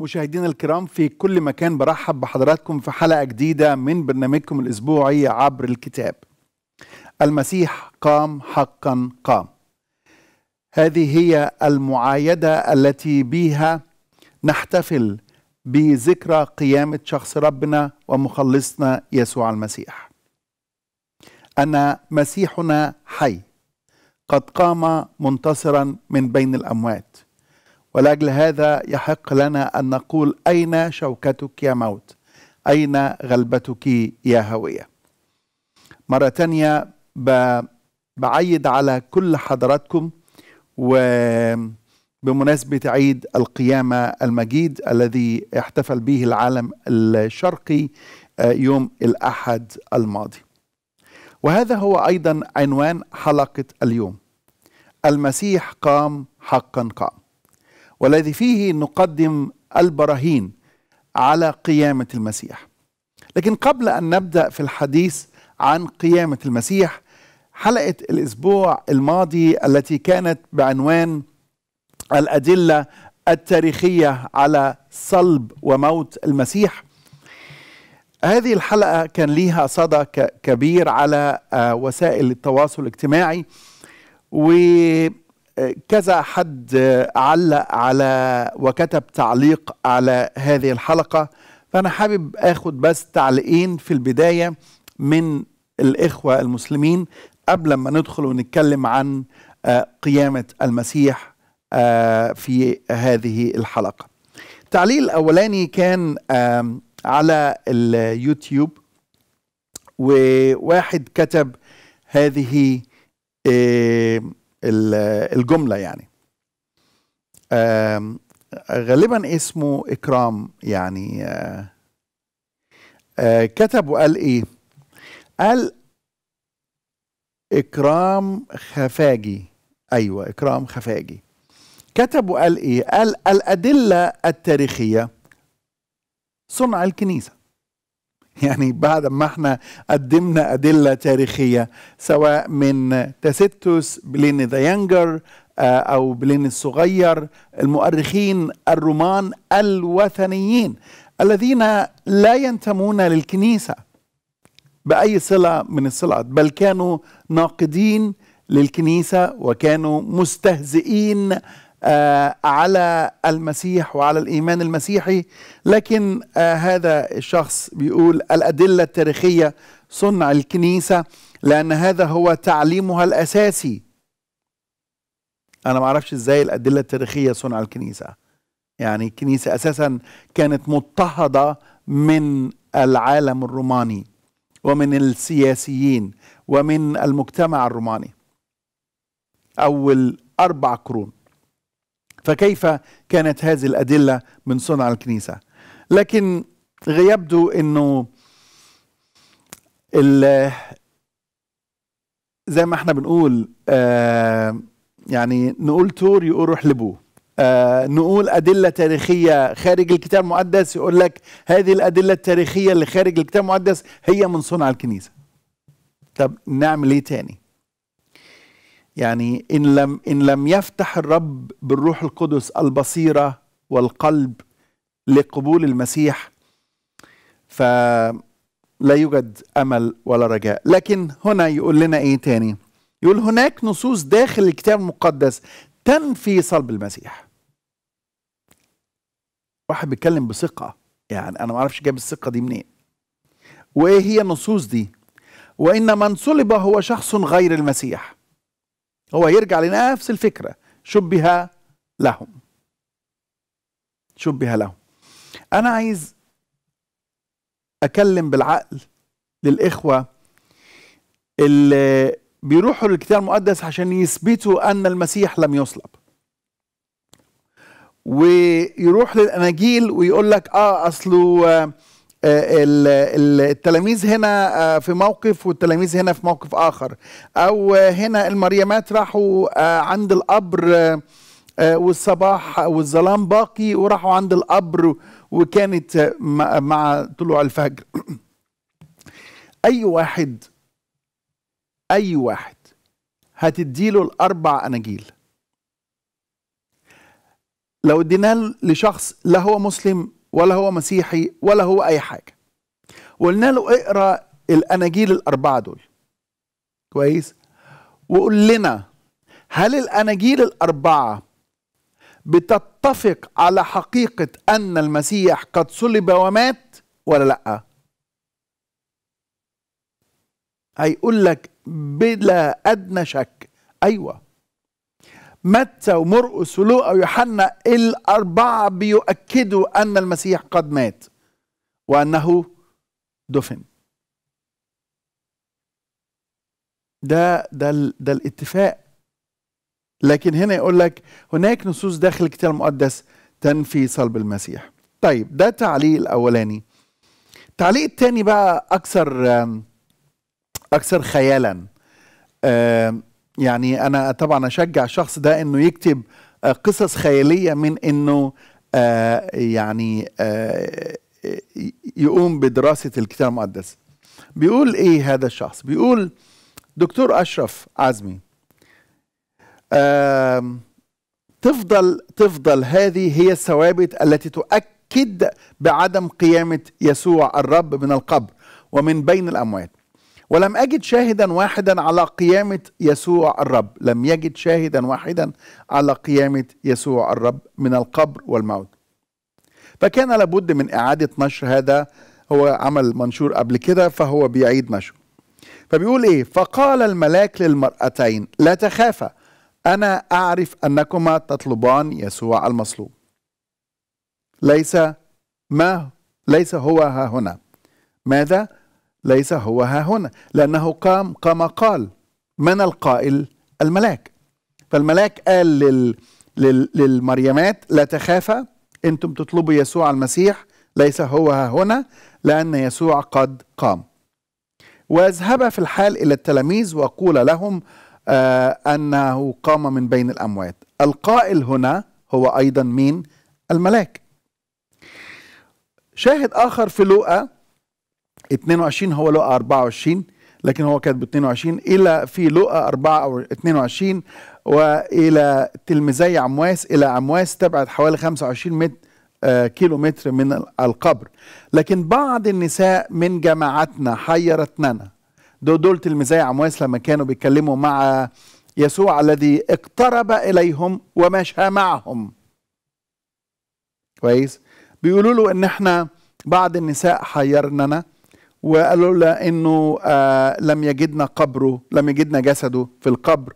مشاهدينا الكرام في كل مكان برحب بحضراتكم في حلقة جديدة من برنامجكم الأسبوعي عبر الكتاب المسيح قام حقا قام هذه هي المعايدة التي بها نحتفل بذكرى قيامة شخص ربنا ومخلصنا يسوع المسيح أن مسيحنا حي قد قام منتصرا من بين الأموات ولاجل هذا يحق لنا ان نقول اين شوكتك يا موت اين غلبتك يا هويه مره تانيه بعيد على كل حضراتكم وبمناسبه عيد القيامه المجيد الذي احتفل به العالم الشرقي آه، يوم الاحد الماضي وهذا هو ايضا عنوان حلقه اليوم المسيح قام حقا قام والذي فيه نقدم البراهين على قيامة المسيح لكن قبل أن نبدأ في الحديث عن قيامة المسيح حلقة الأسبوع الماضي التي كانت بعنوان الأدلة التاريخية على صلب وموت المسيح هذه الحلقة كان ليها صدى كبير على آه، وسائل التواصل الاجتماعي و كذا حد علق على وكتب تعليق على هذه الحلقة فأنا حابب أخد بس تعليقين في البداية من الإخوة المسلمين قبل ما ندخل ونتكلم عن آه، قيامة المسيح آه، في هذه الحلقة التعليق الأولاني كان على اليوتيوب وواحد كتب هذه آه، الجملة يعني غالبا اسمه إكرام يعني آه، آه، كتب وقال إيه قال إكرام خفاجي أيوة إكرام خفاجي كتب وقال إيه قال الأدلة التاريخية صنع الكنيسة يعني بعد ما احنا قدمنا أدلة تاريخية سواء من تاسيتوس بلين ذا يانجر آه، أو بلين الصغير المؤرخين الرومان الوثنيين الذين لا ينتمون للكنيسة بأي صلة من الصلات بل كانوا ناقدين للكنيسة وكانوا مستهزئين آه، على المسيح وعلى الايمان المسيحي لكن آه، هذا الشخص بيقول الادله التاريخيه صنع الكنيسه لان هذا هو تعليمها الاساسي انا ما اعرفش ازاي الادله التاريخيه صنع الكنيسه يعني الكنيسه اساسا كانت مضطهده من العالم الروماني ومن السياسيين ومن المجتمع الروماني اول اربع قرون فكيف كانت هذه الأدلة من صنع الكنيسة لكن يبدو أنه زي ما احنا بنقول آه يعني نقول تور يقول روح لبوه آه نقول أدلة تاريخية خارج الكتاب المقدس يقول لك هذه الأدلة التاريخية اللي خارج الكتاب المقدس هي من صنع الكنيسة طب نعمل ايه تاني يعني إن لم, إن لم يفتح الرب بالروح القدس البصيرة والقلب لقبول المسيح فلا يوجد أمل ولا رجاء لكن هنا يقول لنا إيه تاني يقول هناك نصوص داخل الكتاب المقدس تنفي صلب المسيح واحد بيتكلم بثقة يعني أنا ما أعرفش جاب الثقة دي منين وإيه هي النصوص دي وإن من صلب هو شخص غير المسيح هو يرجع لنفس الفكرة شبه لهم شبه لهم أنا عايز أكلم بالعقل للإخوة اللي بيروحوا للكتاب المقدس عشان يثبتوا أن المسيح لم يصلب ويروح للأناجيل ويقول لك آه أصله آه، آه، التلاميذ هنا آه، في موقف والتلاميذ هنا في موقف آخر أو آه، هنا المريمات راحوا عند القبر والصباح والظلام باقي وراحوا عند القبر وكانت مع طلوع الفجر أي واحد أي واحد هتديله الأربع أناجيل لو اديناه لشخص لا هو مسلم ولا هو مسيحي ولا هو أي حاجة وقلنا له اقرأ الأناجيل الأربعة دول كويس وقول لنا هل الأناجيل الأربعة بتتفق على حقيقة أن المسيح قد صلب ومات ولا لأ؟ هيقول لك بلا أدنى شك أيوه متى ومرقس ولوقا ويوحنا الأربعة بيؤكدوا أن المسيح قد مات وأنه دفن ده ده ده الاتفاق لكن هنا يقول لك هناك نصوص داخل الكتاب المقدس تنفي صلب المسيح طيب ده تعليق الاولاني التعليق الثاني بقى اكثر اكثر خيالا يعني انا طبعا اشجع الشخص ده انه يكتب آه، قصص خياليه من انه آه، يعني آه، يقوم بدراسه الكتاب المقدس بيقول ايه هذا الشخص بيقول دكتور اشرف عزمي تفضل تفضل هذه هي الثوابت التي تؤكد بعدم قيامه يسوع الرب من القبر ومن بين الاموات ولم أجد شاهدا واحدا على قيامة يسوع الرب لم يجد شاهدا واحدا على قيامة يسوع الرب من القبر والموت فكان لابد من إعادة نشر هذا هو عمل منشور قبل كده فهو بيعيد نشره فبيقول إيه فقال الملاك للمرأتين لا تخافا أنا أعرف أنكما تطلبان يسوع المصلوب ليس ما ليس هو ها هنا ماذا ليس هو ها هنا لأنه قام قام قال من القائل الملاك فالملاك قال لل للمريمات لا تخافا انتم تطلبوا يسوع المسيح ليس هو ها هنا لأن يسوع قد قام واذهب في الحال إلى التلاميذ وقول لهم آه أنه قام من بين الأموات القائل هنا هو أيضا مين الملاك شاهد آخر في لوقا 22 هو لقى 24 لكن هو كاتب 22 الى في لقى 4 او 22 والى تلميذي عمواس الى عمواس تبعد حوالي 25 متر آه كيلو متر من القبر لكن بعض النساء من جماعتنا حيرتنا دول دول تلميذي عمواس لما كانوا بيتكلموا مع يسوع الذي اقترب اليهم ومشى معهم كويس بيقولوا له ان احنا بعض النساء حيرننا وقالوا له انه آه، لم يجدنا قبره لم يجدنا جسده في القبر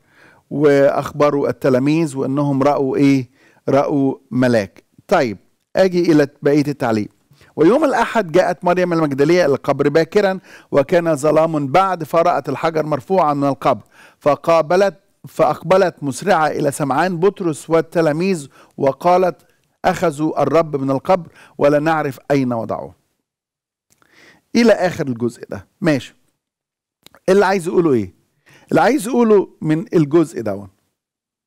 واخبروا التلاميذ وانهم راوا ايه راوا ملاك طيب اجي الى بقيه التعليم ويوم الأحد جاءت مريم المجدلية إلى القبر باكرا وكان ظلام بعد فرأت الحجر مرفوعا من القبر فقابلت فأقبلت مسرعة إلى سمعان بطرس والتلاميذ وقالت أخذوا الرب من القبر ولا نعرف أين وضعوه الى اخر الجزء ده ماشي اللي عايز اقوله ايه اللي عايز اقوله من الجزء ده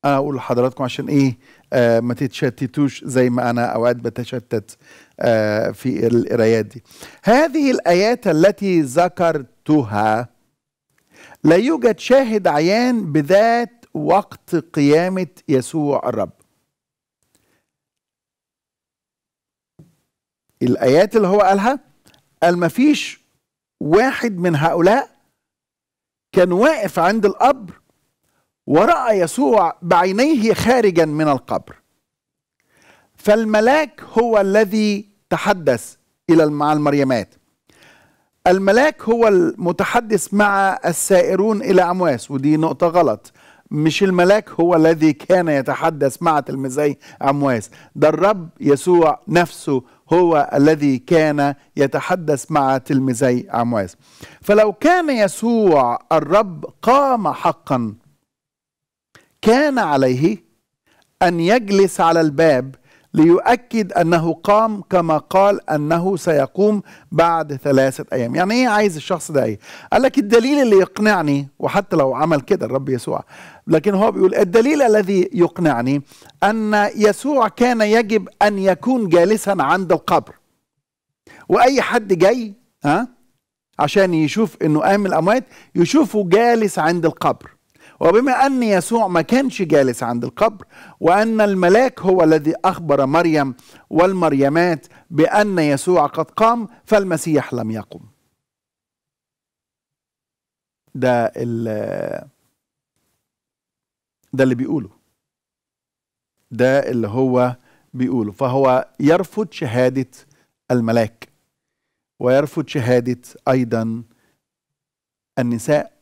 انا اقول لحضراتكم عشان ايه آه ما تتشتتوش زي ما انا اوقات بتشتت آه في القرايات دي هذه الايات التي ذكرتها لا يوجد شاهد عيان بذات وقت قيامه يسوع الرب الايات اللي هو قالها قال مفيش واحد من هؤلاء كان واقف عند القبر ورأى يسوع بعينيه خارجا من القبر فالملاك هو الذي تحدث إلى مع المريمات الملاك هو المتحدث مع السائرون إلى أمواس ودي نقطة غلط مش الملاك هو الذي كان يتحدث مع تلميذي أمواس ده الرب يسوع نفسه هو الذي كان يتحدث مع تلميذي عمواس فلو كان يسوع الرب قام حقا كان عليه ان يجلس على الباب ليؤكد أنه قام كما قال أنه سيقوم بعد ثلاثة أيام يعني إيه عايز الشخص ده إيه قال لك الدليل اللي يقنعني وحتى لو عمل كده الرب يسوع لكن هو بيقول الدليل الذي يقنعني أن يسوع كان يجب أن يكون جالسا عند القبر وأي حد جاي ها عشان يشوف انه قام الاموات يشوفه جالس عند القبر وبما أن يسوع ما كانش جالس عند القبر وأن الملاك هو الذي أخبر مريم والمريمات بأن يسوع قد قام فالمسيح لم يقم ده ده اللي بيقوله ده اللي هو بيقوله فهو يرفض شهادة الملاك ويرفض شهادة أيضا النساء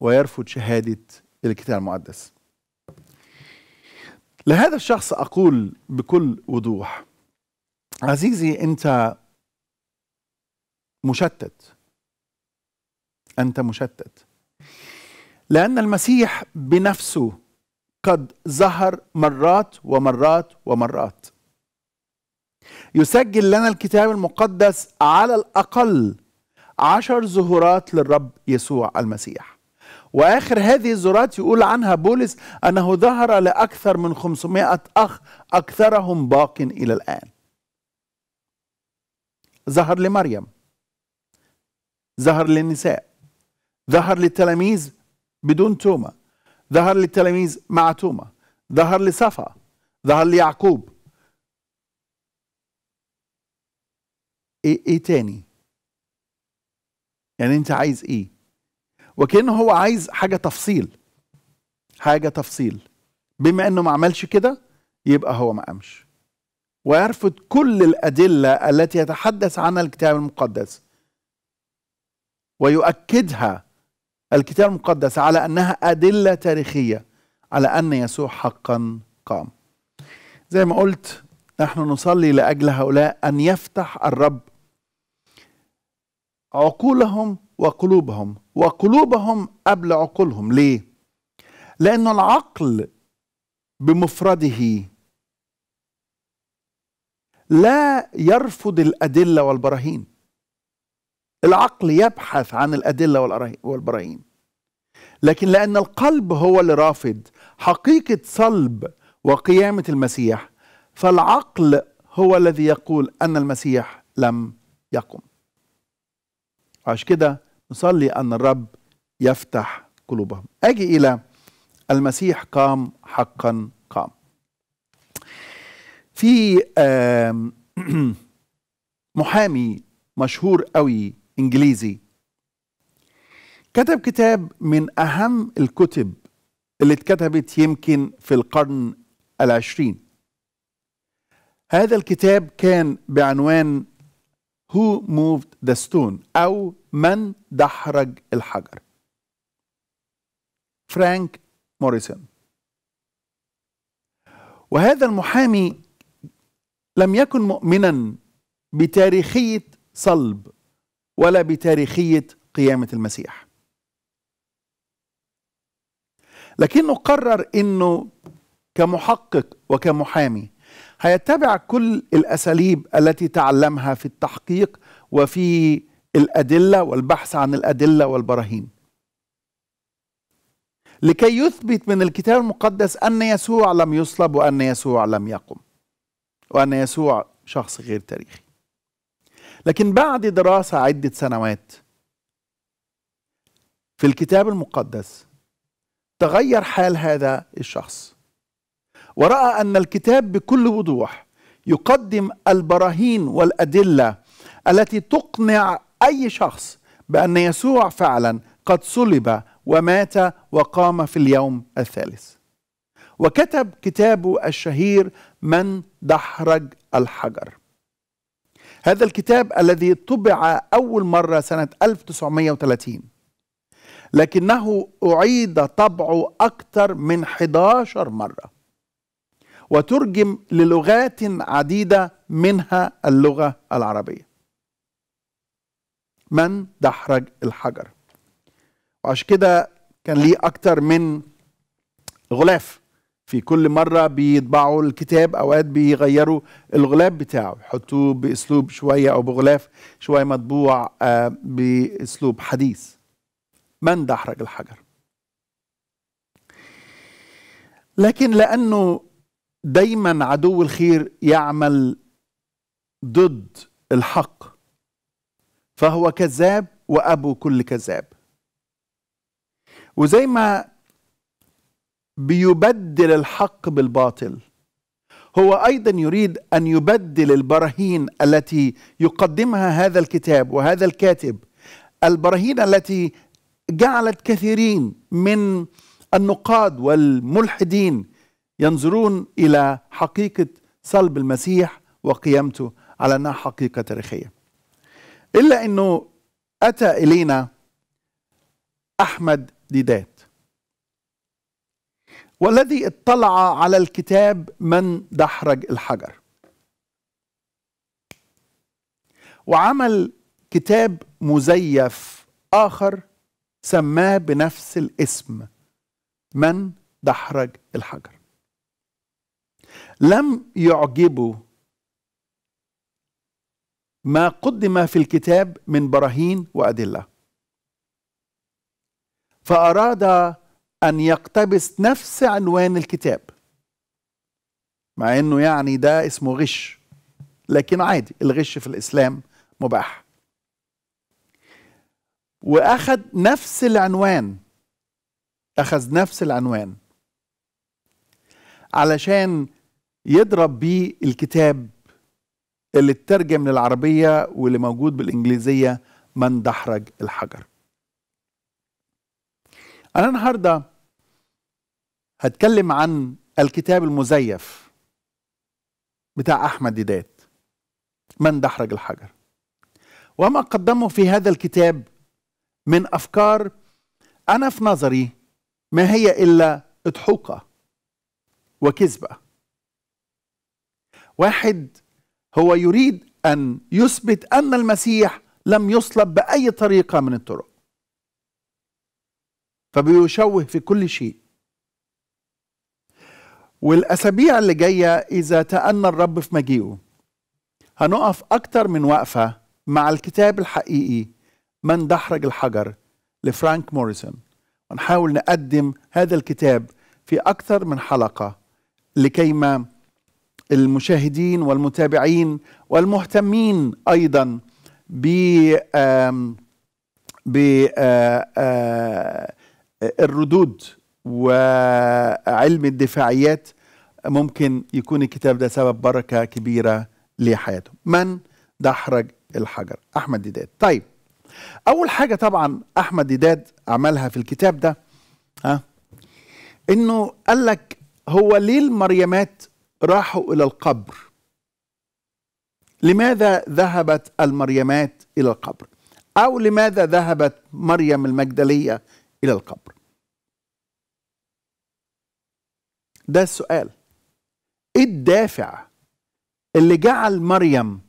ويرفض شهادة الكتاب المقدس لهذا الشخص أقول بكل وضوح عزيزي أنت مشتت أنت مشتت لأن المسيح بنفسه قد ظهر مرات ومرات ومرات يسجل لنا الكتاب المقدس على الأقل عشر ظهورات للرب يسوع المسيح وآخر هذه الزورات يقول عنها بولس أنه ظهر لأكثر من 500 أخ أكثرهم باق إلى الآن ظهر لمريم ظهر للنساء ظهر للتلاميذ بدون تومة ظهر للتلاميذ مع تومة ظهر لصفا ظهر ليعقوب ايه, ايه تاني يعني انت عايز ايه وكأنه هو عايز حاجة تفصيل حاجة تفصيل بما انه ما عملش كده يبقى هو ما قامش ويرفض كل الأدلة التي يتحدث عنها الكتاب المقدس ويؤكدها الكتاب المقدس على أنها أدلة تاريخية على أن يسوع حقا قام زي ما قلت نحن نصلي لأجل هؤلاء أن يفتح الرب عقولهم وقلوبهم وقلوبهم قبل عقولهم ليه لأن العقل بمفرده لا يرفض الأدلة والبراهين العقل يبحث عن الأدلة والبراهين لكن لأن القلب هو اللي رافض حقيقة صلب وقيامة المسيح فالعقل هو الذي يقول أن المسيح لم يقم عشان كده نصلي أن الرب يفتح قلوبهم أجي إلى المسيح قام حقا قام في محامي مشهور قوي إنجليزي كتب كتاب من أهم الكتب اللي اتكتبت يمكن في القرن العشرين هذا الكتاب كان بعنوان Who Moved the Stone أو من دحرج الحجر فرانك موريسون وهذا المحامي لم يكن مؤمنا بتاريخيه صلب ولا بتاريخيه قيامه المسيح لكنه قرر انه كمحقق وكمحامي هيتبع كل الاساليب التي تعلمها في التحقيق وفي الأدلة والبحث عن الأدلة والبراهين لكي يثبت من الكتاب المقدس أن يسوع لم يصلب وأن يسوع لم يقم وأن يسوع شخص غير تاريخي لكن بعد دراسة عدة سنوات في الكتاب المقدس تغير حال هذا الشخص ورأى أن الكتاب بكل وضوح يقدم البراهين والأدلة التي تقنع أي شخص بأن يسوع فعلا قد صلب ومات وقام في اليوم الثالث وكتب كتابه الشهير من دحرج الحجر هذا الكتاب الذي طبع أول مرة سنة 1930 لكنه أعيد طبعه أكثر من 11 مرة وترجم للغات عديدة منها اللغة العربية من دحرج الحجر وعشان كده كان ليه أكتر من غلاف في كل مرة بيطبعوا الكتاب أوقات بيغيروا الغلاف بتاعه يحطوه بأسلوب شوية أو بغلاف شوية مطبوع آه، بأسلوب حديث من دحرج الحجر لكن لأنه دايما عدو الخير يعمل ضد الحق فهو كذاب وأبو كل كذاب وزي ما بيبدل الحق بالباطل هو ايضا يريد ان يبدل البراهين التي يقدمها هذا الكتاب وهذا الكاتب البراهين التي جعلت كثيرين من النقاد والملحدين ينظرون الى حقيقه صلب المسيح وقيامته على انها حقيقه تاريخيه إلا أنه أتى إلينا أحمد ديدات والذي اطلع على الكتاب من دحرج الحجر وعمل كتاب مزيف آخر سماه بنفس الاسم من دحرج الحجر لم يعجبه ما قدم في الكتاب من براهين وادله فاراد ان يقتبس نفس عنوان الكتاب مع انه يعني ده اسمه غش لكن عادي الغش في الاسلام مباح واخذ نفس العنوان اخذ نفس العنوان علشان يضرب بيه الكتاب اللي اترجم للعربية واللي موجود بالإنجليزية من دحرج الحجر أنا النهاردة هتكلم عن الكتاب المزيف بتاع أحمد ديدات من دحرج الحجر وما قدمه في هذا الكتاب من أفكار أنا في نظري ما هي إلا اضحوكة وكذبة واحد هو يريد أن يثبت أن المسيح لم يصلب بأي طريقة من الطرق فبيشوه في كل شيء والأسابيع اللي جاية إذا تأنى الرب في مجيئه هنقف أكتر من وقفة مع الكتاب الحقيقي من دحرج الحجر لفرانك موريسون ونحاول نقدم هذا الكتاب في أكثر من حلقة لكيما المشاهدين والمتابعين والمهتمين ايضا ب ب الردود وعلم الدفاعيات ممكن يكون الكتاب ده سبب بركه كبيره لحياتهم من دحرج الحجر احمد ديداد طيب اول حاجه طبعا احمد ديداد عملها في الكتاب ده ها انه قال لك هو ليه المريمات راحوا إلى القبر لماذا ذهبت المريمات إلى القبر أو لماذا ذهبت مريم المجدلية إلى القبر ده السؤال ايه الدافع اللي جعل مريم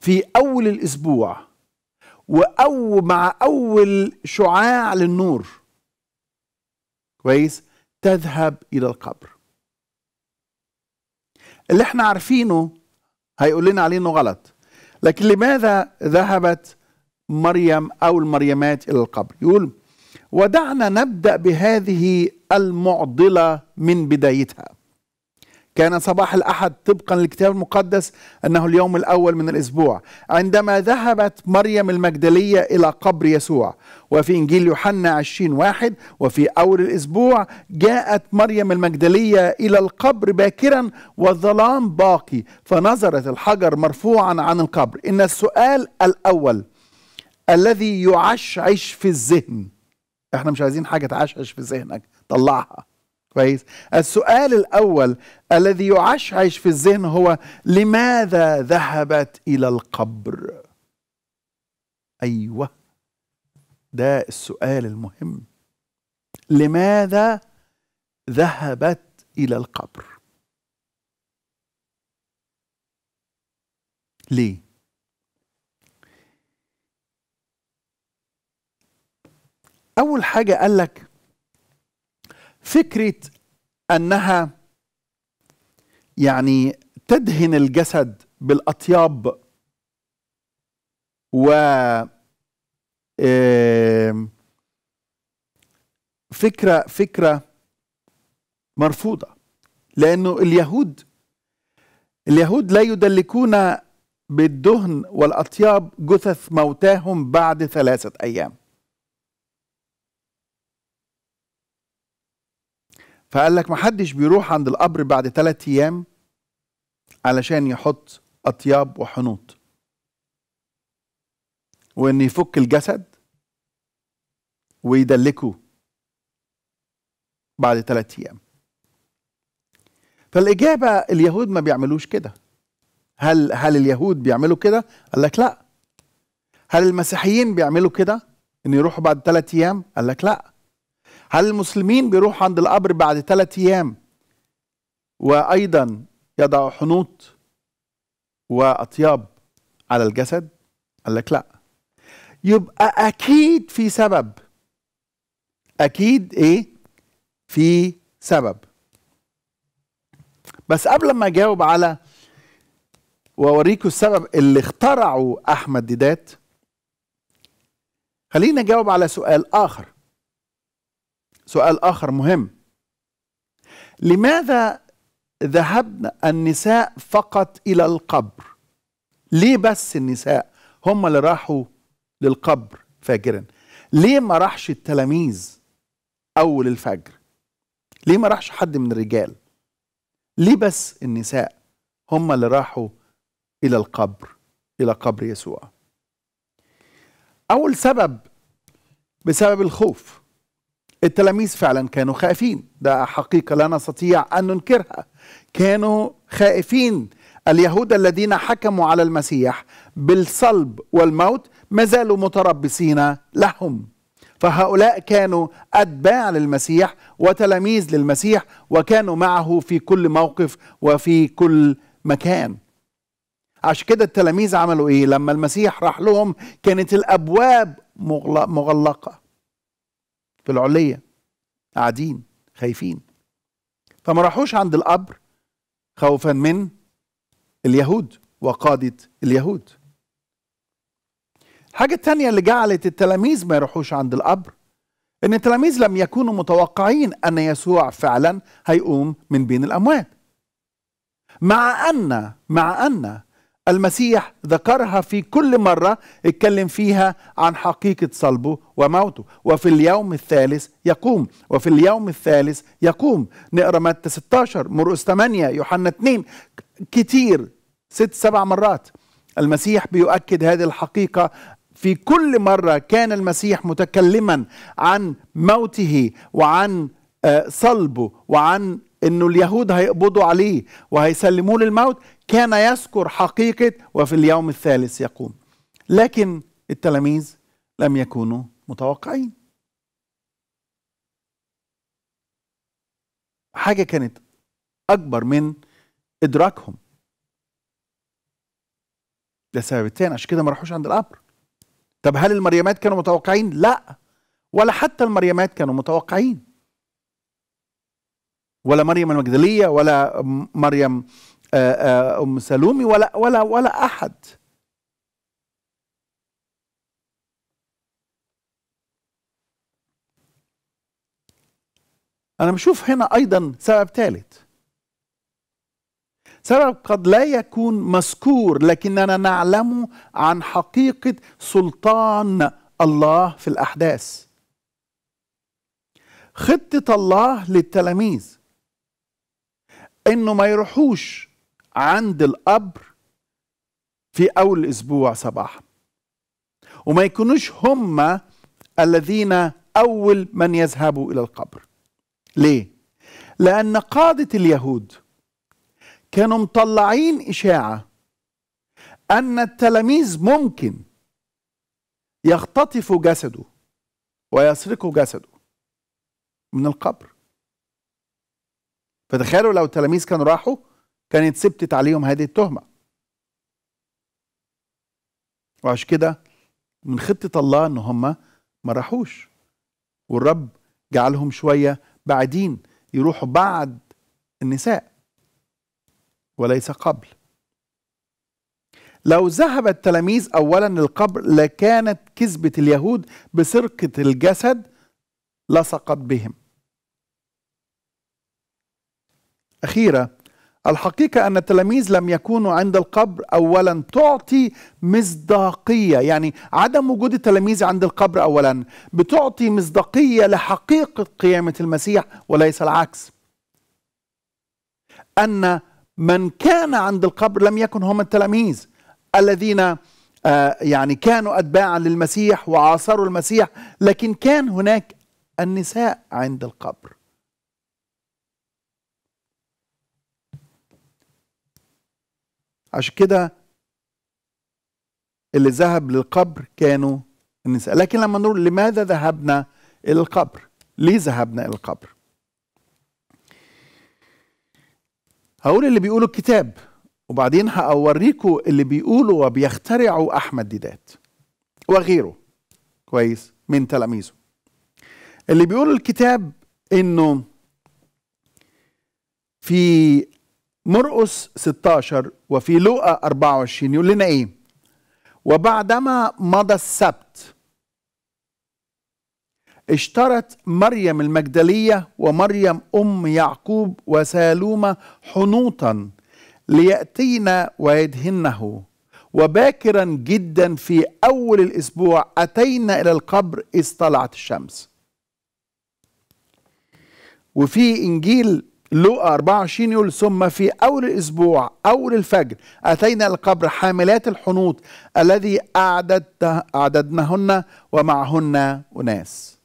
في اول الاسبوع واو مع اول شعاع للنور كويس تذهب الى القبر اللي احنا عارفينه هيقول لنا عليه انه غلط لكن لماذا ذهبت مريم او المريمات الى القبر يقول ودعنا نبدا بهذه المعضله من بدايتها كان صباح الأحد طبقا للكتاب المقدس أنه اليوم الأول من الأسبوع عندما ذهبت مريم المجدلية إلى قبر يسوع وفي إنجيل يوحنا عشرين واحد وفي أول الأسبوع جاءت مريم المجدلية إلى القبر باكرا والظلام باقي فنظرت الحجر مرفوعا عن القبر إن السؤال الأول الذي يعشعش في الذهن احنا مش عايزين حاجة تعشعش في ذهنك طلعها كويس السؤال الاول الذي يعشعش في الذهن هو لماذا ذهبت الى القبر ايوه ده السؤال المهم لماذا ذهبت الى القبر ليه اول حاجه قال لك فكرة أنها يعني تدهن الجسد بالأطياب و فكرة فكرة مرفوضة لأنه اليهود اليهود لا يدلكون بالدهن والأطياب جثث موتاهم بعد ثلاثة أيام فقال لك ما حدش بيروح عند القبر بعد ثلاثة أيام علشان يحط أطياب وحنوط وإن يفك الجسد ويدلكه بعد ثلاثة أيام فالإجابة اليهود ما بيعملوش كده هل هل اليهود بيعملوا كده؟ قال لك لا هل المسيحيين بيعملوا كده؟ إن يروحوا بعد ثلاثة أيام؟ قال لك لأ هل المسلمين بيروحوا عند القبر بعد ثلاث أيام وأيضا يضعوا حنوط وأطياب على الجسد قال لك لا يبقى أكيد في سبب أكيد إيه في سبب بس قبل ما أجاوب على وأوريكم السبب اللي اخترعه أحمد ديدات خلينا نجاوب على سؤال آخر سؤال آخر مهم لماذا ذهبنا النساء فقط إلى القبر ليه بس النساء هم اللي راحوا للقبر فاجرا ليه ما راحش التلاميذ أول الفجر ليه ما راحش حد من الرجال ليه بس النساء هم اللي راحوا إلى القبر إلى قبر يسوع أول سبب بسبب الخوف التلاميذ فعلا كانوا خائفين ده حقيقة لا نستطيع أن ننكرها كانوا خائفين اليهود الذين حكموا على المسيح بالصلب والموت ما زالوا متربصين لهم فهؤلاء كانوا أتباع للمسيح وتلاميذ للمسيح وكانوا معه في كل موقف وفي كل مكان عشان كده التلاميذ عملوا ايه لما المسيح راح لهم كانت الابواب مغلقه في العلية قاعدين خايفين فما راحوش عند القبر خوفا من اليهود وقادة اليهود الحاجة التانية اللي جعلت التلاميذ ما يروحوش عند القبر ان التلاميذ لم يكونوا متوقعين ان يسوع فعلا هيقوم من بين الاموات مع ان مع ان المسيح ذكرها في كل مرة اتكلم فيها عن حقيقة صلبه وموته وفي اليوم الثالث يقوم وفي اليوم الثالث يقوم نقرأ متى 16 مرقس 8 يوحنا 2 كتير ست سبع مرات المسيح بيؤكد هذه الحقيقة في كل مرة كان المسيح متكلما عن موته وعن آه، صلبه وعن انه اليهود هيقبضوا عليه وهيسلموه للموت كان يذكر حقيقه وفي اليوم الثالث يقوم لكن التلاميذ لم يكونوا متوقعين حاجه كانت اكبر من ادراكهم ده سبب التاني عشان كده ما راحوش عند القبر طب هل المريمات كانوا متوقعين لا ولا حتى المريمات كانوا متوقعين ولا مريم المجدليه ولا مريم آه، آه، ام سلومي ولا ولا ولا احد انا بشوف هنا ايضا سبب ثالث سبب قد لا يكون مذكور لكننا نعلم عن حقيقه سلطان الله في الاحداث خطه الله للتلاميذ انه ما يروحوش عند القبر في اول اسبوع صباحا وما يكونوش هم الذين اول من يذهبوا الى القبر ليه لان قاده اليهود كانوا مطلعين اشاعه ان التلاميذ ممكن يختطفوا جسده ويسرقوا جسده من القبر فتخيلوا لو التلاميذ كانوا راحوا كانت ثبتت عليهم هذه التهمة وعشان كده من خطة الله ان هم ما راحوش والرب جعلهم شوية بعدين يروحوا بعد النساء وليس قبل لو ذهب التلاميذ اولا للقبر لكانت كذبه اليهود بسرقه الجسد لصقت بهم أخيرة الحقيقة أن التلاميذ لم يكونوا عند القبر أولا تعطي مصداقية يعني عدم وجود التلاميذ عند القبر أولا بتعطي مصداقية لحقيقة قيامة المسيح وليس العكس أن من كان عند القبر لم يكن هم التلاميذ الذين آه، يعني كانوا أتباعا للمسيح وعاصروا المسيح لكن كان هناك النساء عند القبر عشان كده اللي ذهب للقبر كانوا النساء لكن لما نقول لماذا ذهبنا إلى القبر ليه ذهبنا إلى القبر هقول اللي بيقوله الكتاب وبعدين هوريكم اللي بيقوله وبيخترعوا أحمد ديدات وغيره كويس من تلاميذه اللي بيقولوا الكتاب انه في مرقس 16 وفي لوقا 24 يقول لنا ايه وبعدما مضى السبت اشترت مريم المجدلية ومريم أم يعقوب وسالومة حنوطا ليأتينا ويدهنه وباكرا جدا في أول الأسبوع أتينا إلى القبر إذ طلعت الشمس وفي إنجيل لوقا 24 يقول ثم في أول الأسبوع أول الفجر أتينا القبر حاملات الحنوط الذي أعددت أعددنهن ومعهن أناس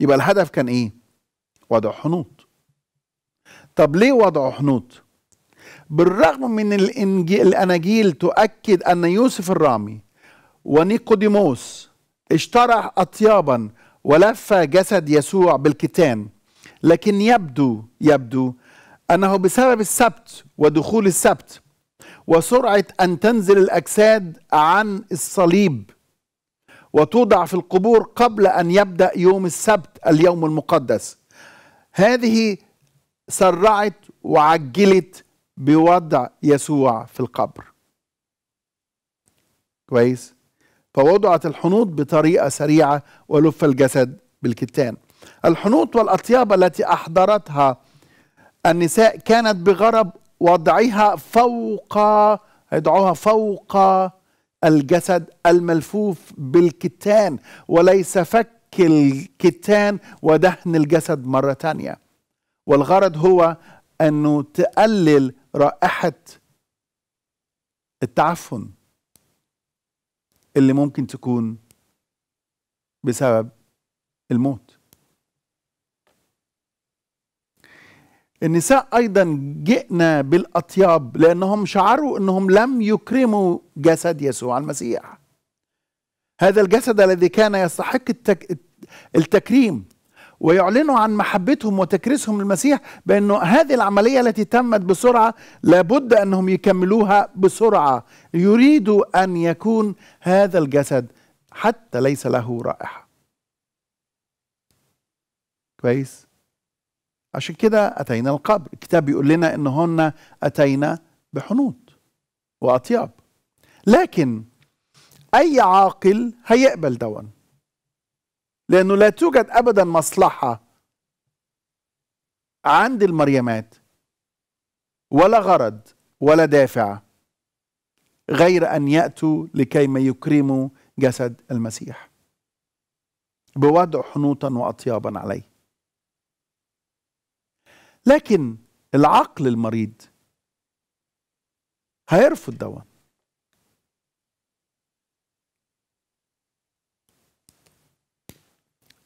يبقى الهدف كان إيه؟ وضع حنوط طب ليه وضع حنوط؟ بالرغم من الأناجيل تؤكد أن يوسف الرامي ونيقوديموس اشترى أطيابا ولف جسد يسوع بالكتان لكن يبدو يبدو أنه بسبب السبت ودخول السبت وسرعة أن تنزل الأجساد عن الصليب وتوضع في القبور قبل أن يبدأ يوم السبت اليوم المقدس هذه سرعت وعجلت بوضع يسوع في القبر كويس فوضعت الحنوط بطريقة سريعة ولف الجسد بالكتان الحنوط والأطياب التي أحضرتها النساء كانت بغرض وضعها فوق يدعوها فوق الجسد الملفوف بالكتان وليس فك الكتان ودهن الجسد مرة ثانية والغرض هو أنه تقلل رائحة التعفن اللي ممكن تكون بسبب الموت النساء أيضا جئنا بالأطياب لأنهم شعروا أنهم لم يكرموا جسد يسوع المسيح هذا الجسد الذي كان يستحق التك... التكريم ويعلنوا عن محبتهم وتكريسهم للمسيح بأنه هذه العملية التي تمت بسرعة لابد أنهم يكملوها بسرعة يريدوا أن يكون هذا الجسد حتى ليس له رائحة كويس عشان كده أتينا القبر الكتاب بيقول لنا إن هن أتينا بحنوط وأطياب لكن أي عاقل هيقبل دون لأنه لا توجد أبدا مصلحة عند المريمات ولا غرض ولا دافع غير أن يأتوا لكي ما يكرموا جسد المسيح بوضع حنوطا وأطيابا عليه لكن العقل المريض هيرفض دوا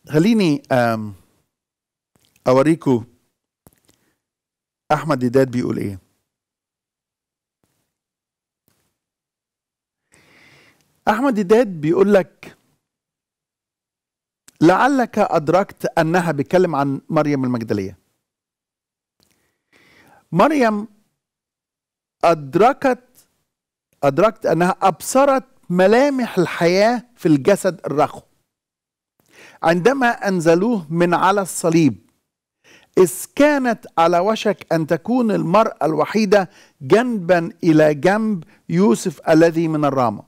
خليني اوريكم احمد ديداد بيقول ايه احمد ديداد بيقول لك لعلك ادركت انها بيتكلم عن مريم المجدليه مريم أدركت أدركت أنها أبصرت ملامح الحياة في الجسد الرخو عندما أنزلوه من على الصليب إذ كانت على وشك أن تكون المرأة الوحيدة جنبا إلى جنب يوسف الذي من الرامة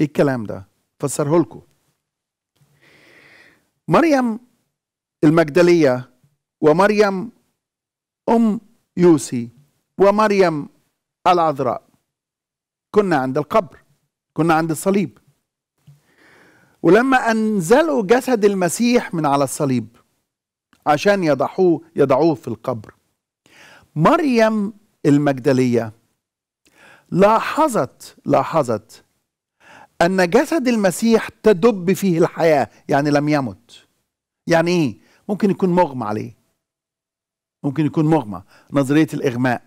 إيه الكلام ده فسره لكم مريم المجدلية ومريم أم يوسي ومريم العذراء كنا عند القبر كنا عند الصليب ولما أنزلوا جسد المسيح من على الصليب عشان يضعوه يضعوه في القبر مريم المجدلية لاحظت لاحظت أن جسد المسيح تدب فيه الحياة يعني لم يمت يعني إيه ممكن يكون مغمى عليه ممكن يكون مغمى نظريه الاغماء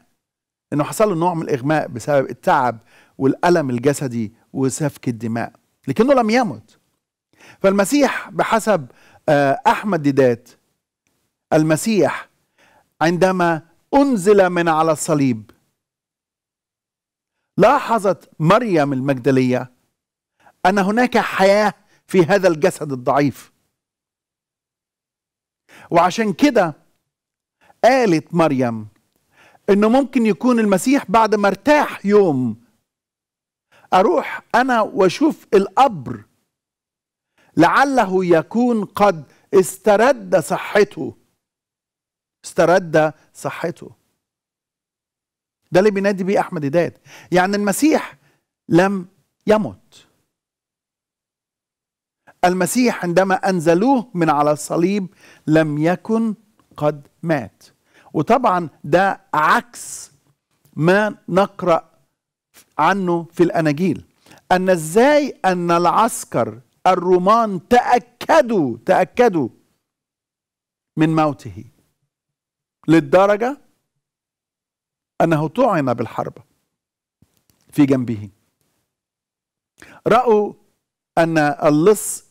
انه حصل له نوع من الاغماء بسبب التعب والالم الجسدي وسفك الدماء لكنه لم يمت فالمسيح بحسب آه، احمد ديدات المسيح عندما انزل من على الصليب لاحظت مريم المجدليه ان هناك حياه في هذا الجسد الضعيف وعشان كده قالت مريم انه ممكن يكون المسيح بعد ما ارتاح يوم اروح انا واشوف القبر لعله يكون قد استرد صحته استرد صحته ده اللي بينادي بيه احمد هداد يعني المسيح لم يمت المسيح عندما انزلوه من على الصليب لم يكن قد مات وطبعا ده عكس ما نقرا عنه في الاناجيل ان ازاي ان العسكر الرومان تاكدوا تاكدوا من موته للدرجه انه طعن بالحرب في جنبه راوا ان اللص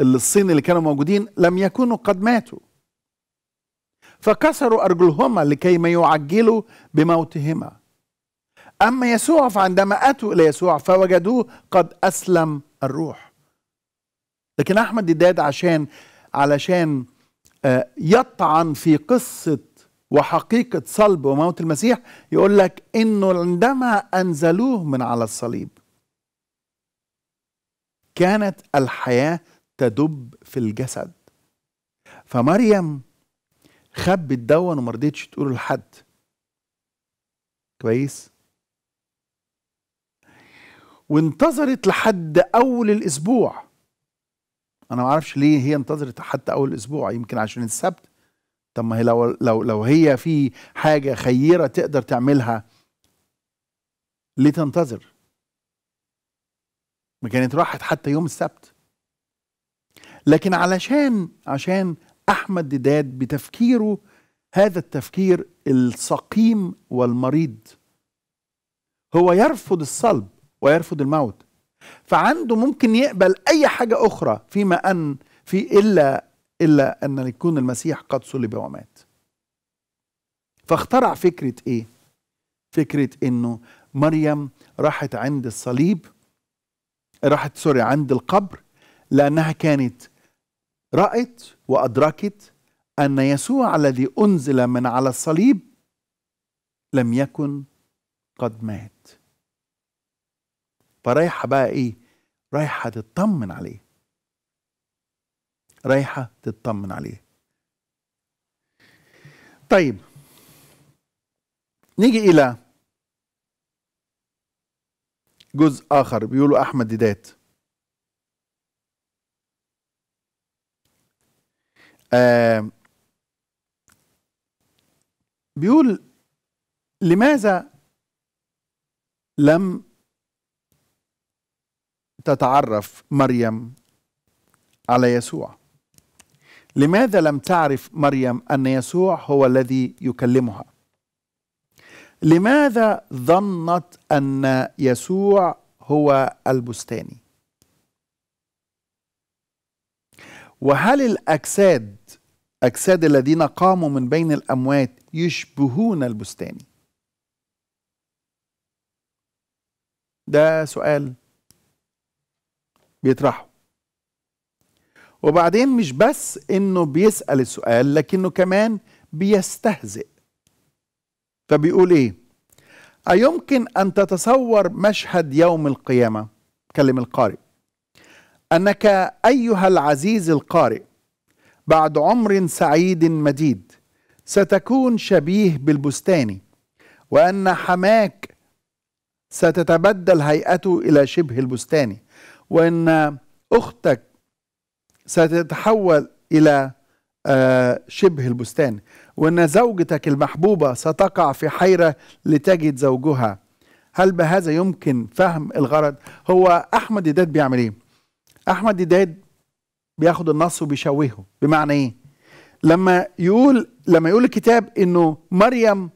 اللي الصين اللي كانوا موجودين لم يكونوا قد ماتوا فكسروا أرجلهما لكي ما يعجلوا بموتهما أما يسوع فعندما أتوا إلى يسوع فوجدوه قد أسلم الروح لكن أحمد داد عشان علشان آه، يطعن في قصة وحقيقة صلب وموت المسيح يقول لك إنه عندما أنزلوه من على الصليب كانت الحياة تدب في الجسد فمريم خبت دون وما رضيتش تقوله لحد كويس وانتظرت لحد اول الاسبوع انا ما اعرفش ليه هي انتظرت حتى اول اسبوع يمكن عشان السبت طب ما هي لو لو لو هي في حاجه خيره تقدر تعملها ليه تنتظر ما كانت راحت حتى يوم السبت لكن علشان عشان احمد داد بتفكيره هذا التفكير السقيم والمريض هو يرفض الصلب ويرفض الموت فعنده ممكن يقبل اي حاجه اخرى فيما ان في الا الا ان يكون المسيح قد صلب ومات فاخترع فكره ايه فكره انه مريم راحت عند الصليب راحت سوري عند القبر لانها كانت رأت وأدركت أن يسوع الذي أنزل من على الصليب لم يكن قد مات فرايحة بقى إيه؟ رايحة تطمن عليه رايحة تطمن عليه طيب نيجي إلى جزء آخر بيقولوا أحمد ديدات آه بيقول لماذا لم تتعرف مريم على يسوع لماذا لم تعرف مريم ان يسوع هو الذي يكلمها لماذا ظنت ان يسوع هو البستاني وهل الأجساد أجساد الذين قاموا من بين الأموات يشبهون البستاني ده سؤال بيطرحه وبعدين مش بس انه بيسأل السؤال لكنه كمان بيستهزئ فبيقول ايه أيمكن أن تتصور مشهد يوم القيامة كلم القارئ انك ايها العزيز القارئ بعد عمر سعيد مديد ستكون شبيه بالبستاني وان حماك ستتبدل هيئته الى شبه البستاني وان اختك ستتحول الى آه، شبه البستان وان زوجتك المحبوبه ستقع في حيره لتجد زوجها هل بهذا يمكن فهم الغرض هو احمد داد بيعمل ايه احمد ديداد بياخد النص وبيشوهه بمعنى ايه لما يقول لما يقول الكتاب انه مريم